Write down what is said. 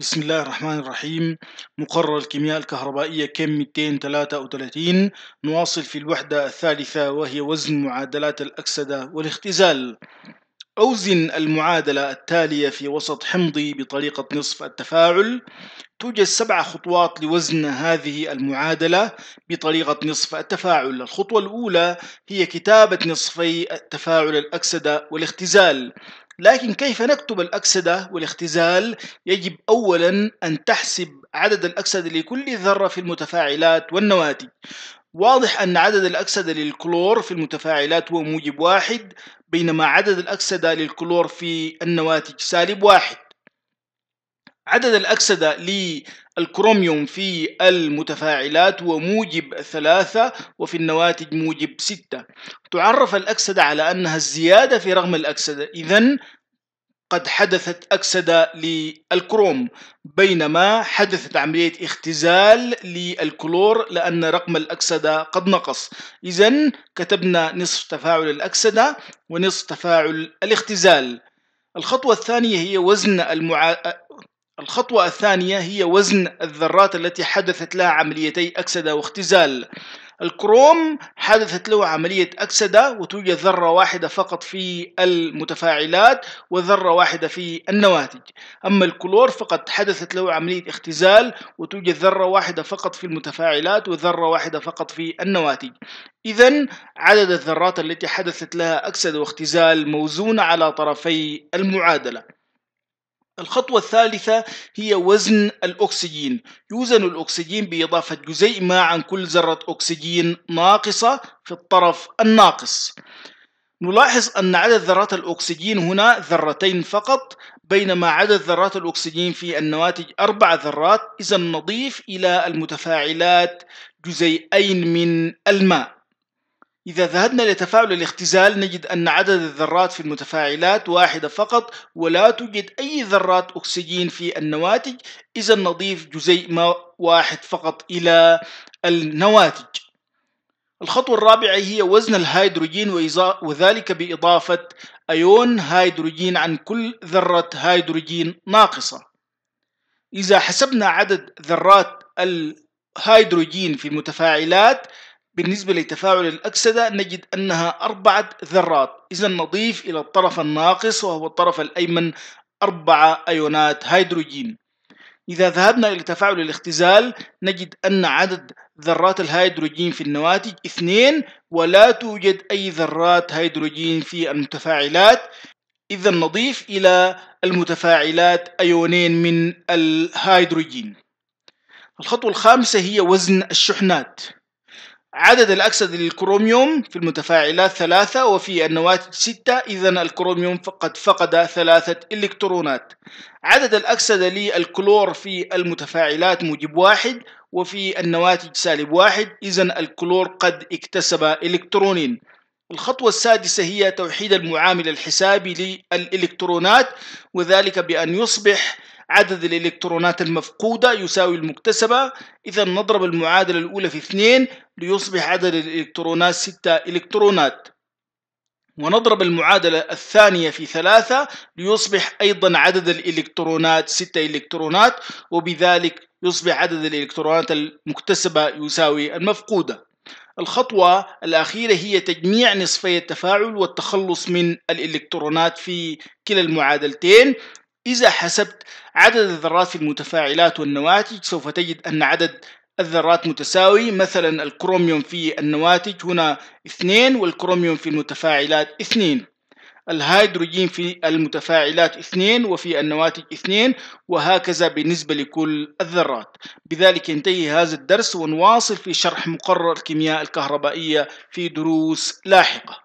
بسم الله الرحمن الرحيم مقرر الكيمياء الكهربائية كم 233 نواصل في الوحدة الثالثة وهي وزن معادلات الأكسدة والاختزال أوزن المعادلة التالية في وسط حمضي بطريقة نصف التفاعل توجد سبع خطوات لوزن هذه المعادلة بطريقة نصف التفاعل الخطوة الأولى هي كتابة نصفي التفاعل الأكسدة والاختزال لكن كيف نكتب الأكسدة والاختزال؟ يجب أولا أن تحسب عدد الأكسدة لكل ذرة في المتفاعلات والنواتج واضح أن عدد الأكسدة للكلور في المتفاعلات هو موجب واحد بينما عدد الأكسدة للكلور في النواتج سالب واحد عدد الأكسدة للكروميوم في المتفاعلات هو موجب ثلاثة وفي النواتج موجب ستة تعرف الأكسدة على أنها الزيادة في رغم الأكسدة إذا قد حدثت أكسدة للكروم بينما حدثت عملية اختزال للكلور لأن رقم الأكسدة قد نقص إذا كتبنا نصف تفاعل الأكسدة ونصف تفاعل الاختزال الخطوة الثانية هي وزن المع... الخطوة الثانية هي وزن الذرات التي حدثت لها عمليتي أكسدة واختزال الكروم حدثت له عملية أكسدة وتوجد ذرة واحدة فقط في المتفاعلات وذرة واحدة في النواتج أما الكلور فقد حدثت له عملية اختزال وتوجد ذرة واحدة فقط في المتفاعلات وذرة واحدة فقط في النواتج إذا عدد الذرات التي حدثت لها أكسدة واختزال موزونة على طرفي المعادلة الخطوة الثالثة هي وزن الأكسجين يوزن الأكسجين بإضافة جزيء ما عن كل ذرة أكسجين ناقصة في الطرف الناقص نلاحظ أن عدد ذرات الأكسجين هنا ذرتين فقط بينما عدد ذرات الأكسجين في النواتج أربع ذرات إذا نضيف إلى المتفاعلات جزيئين من الماء إذا ذهبنا لتفاعل الاختزال نجد أن عدد الذرات في المتفاعلات واحدة فقط ولا توجد أي ذرات أكسجين في النواتج إذا نضيف جزيء ما واحد فقط إلى النواتج الخطوة الرابعة هي وزن الهيدروجين وذلك بإضافة أيون هيدروجين عن كل ذرة هيدروجين ناقصة إذا حسبنا عدد ذرات الهيدروجين في المتفاعلات بالنسبة لتفاعل الأكسدة نجد أنها أربعة ذرات إذا نضيف إلى الطرف الناقص وهو الطرف الأيمن أربعة أيونات هيدروجين إذا ذهبنا إلى تفاعل الاختزال نجد أن عدد ذرات الهيدروجين في النواتج اثنين ولا توجد أي ذرات هيدروجين في المتفاعلات إذا نضيف إلى المتفاعلات أيونين من الهيدروجين الخطوة الخامسة هي وزن الشحنات عدد الأكسدة للكروميوم في المتفاعلات ثلاثة وفي النواتج ستة إذا الكروميوم فقد فقد ثلاثة إلكترونات عدد الأكسدة للكلور في المتفاعلات موجب واحد وفي النواتج سالب واحد إذا الكلور قد اكتسب إلكترونين الخطوة السادسة هي توحيد المعامل الحسابي للإلكترونات وذلك بأن يصبح عدد الإلكترونات المفقودة يساوي المكتسبة إذا نضرب المعادلة الأولى في اثنين ليصبح عدد الإلكترونات ستة إلكترونات ونضرب المعادلة الثانية في ثلاثة ليصبح أيضا عدد الإلكترونات ستة إلكترونات وبذلك يصبح عدد الإلكترونات المكتسبة يساوي المفقودة الخطوة الأخيرة هي تجميع نصفي التفاعل والتخلص من الإلكترونات في كلا المعادلتين إذا حسبت عدد الذرات في المتفاعلات والنواتج سوف تجد أن عدد الذرات متساوي مثلا الكروميوم في النواتج هنا اثنين والكروميوم في المتفاعلات اثنين الهيدروجين في المتفاعلات اثنين وفي النواتج اثنين وهكذا بالنسبة لكل الذرات بذلك ينتهي هذا الدرس ونواصل في شرح مقرر الكيمياء الكهربائية في دروس لاحقة